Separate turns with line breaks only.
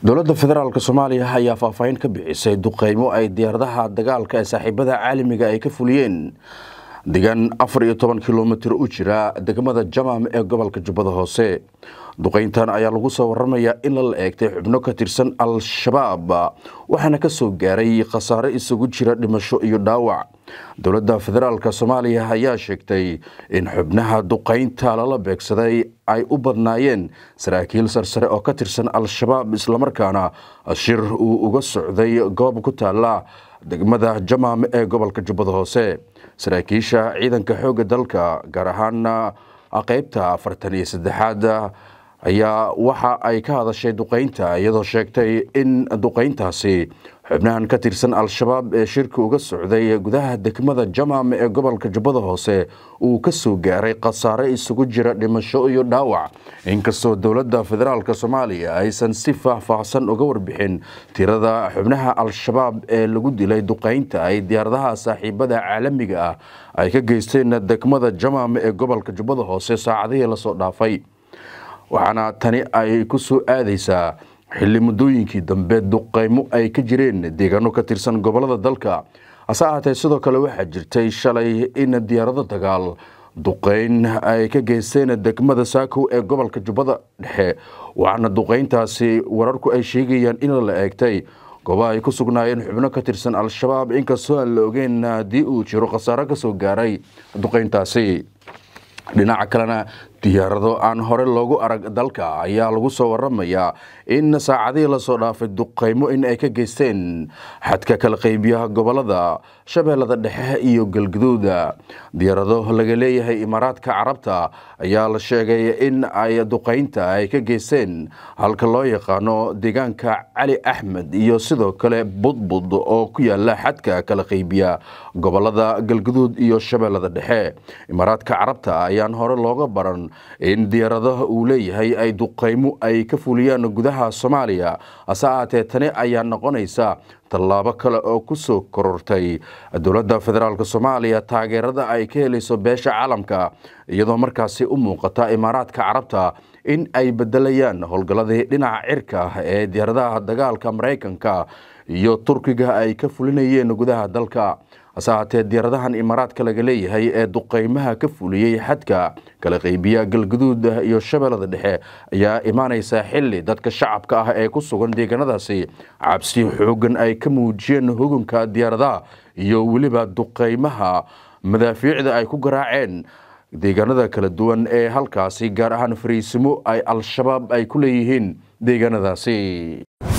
dowladda federaalka soomaaliya ayaa faahfaahin ka bixisay duqeymo ay diyaaradaha dagaalka ee saaxiibada caalamiga ah ay ka fuliyeen degaan afar iyo toban kilomitir u jira degmada jamam ee gobolka jubbada hoose duqeyntan ayaa lagu soo waramayaa in lala eegtay xubno ka tirsan al-shabaab waxaana ka soo gaaray khasaare isugu jira dhimasho iyo dhaawac dowladda federaalka soomaaliya ayaa sheegtay in xubnaha duqaynta lala beegsaday ay u badnaayeen saraakiil sarsare oo ka tirsan al-shabaab islamarkaana shir uu uga socday goob ku taalla degmada jamaam ee gobolka jubbada hoose saraakiisha ciidanka xoogga dalka gaar ahaan qaybta afartan iyo saddexaad ayaa waxa ay ka hadashay duqaynta iyadoo sheegtay in duqayntaasi xubnahan ka tirsan al-shabaab ee shirka uga socday gudaha degmada jamaam ee gobolka jubbada hoose uu ka soo gaaray khasaare isugu jira dhimasho iyo dhaawac inkastoo dowladda federaalk soomaaliya aysan si faahfaahsan uga warbixin tirada xubnaha al-shabaab ee lagu dilay duqaynta ay diyaaradaha saaxiibada caalamiga ah ay ka geysteen degmada jamaam ee gobolka jubbada hoose saacadihii lasoo dhaafay waxaana tani ay ku soo aadaysaa xilli muddooyinkii dambe duqaymo ay ka jireen deegaano ka tirsan gobollada dalka hase ahaatee sidoo kale waxaa jirtay shalay in diyaarado dagaal duqayn ay ka geysteen degmada saakow ee gobolka jubbada dhexe waxaana duqayntaasi wararku ay sheegayaan in la eegtay goobaha ay ku sugnaayeen xubno ka tirsan al-shabaab inkastoo aan la ogeyn haddii uu jiro khasaaro kasoo gaaray duqayntaasi dhinaca kalena diyaarado aan hore loogu arag dalka ayaa lagu soo waramayaa in saacadihii lasoo dhaafay duqeymo in ay ka geysteen xadka kala qaybiyaha gobolada shabeellada dhexe iyo galgaduuda diyaarado laga leeyahay imaaraadka carabta ayaa la sheegay in ay duqaynta ay ka geysteen halka loo yaqaano deegaanka cali axmed iyo sidoo kale budbud oo ku yaala xadka kala qaybiya gobolada galguduud iyo shabeellada dhexe imaaraadka carabta ayaan hore looga baran in diyaaradaha uu leeyahay ay duqeymo ay ka fuliyaan gudaha soomaaliya hase ahaatee tani ayaa noqonaysa tallaabo kale oo ku soo korortay dowladda federaalk soomaaliya taageerada ay ka helayso beesha caalamka iyadoo markaasi u muuqata imaaraadka carabta in ay bedelayaan howlgalladii dhinaca cirka ah ee diyaaradaha dagaalka maraykanka iyo turkiga ay ka fulinayeen gudaha dalka hase haatee diyaaradahan imaaraadka laga leeyahay ee duqeymaha ka fuliyey xadka kala qeybiya galguduuda iyo shabeellada dhexe ayaa imaanaysaa xilli dadka shacabka ah ee ku sugan deegaanadaasi cabsi xooggan ay ka muujiyeen hoganka diyaaradaha iyo weliba duqaymaha madaafiicda ay ku garaaceen deegaanada kala duwan ee halkaasi gaar ahaan fariisimo ay al-shabaab ay ku leeyihiin deegaanadaasi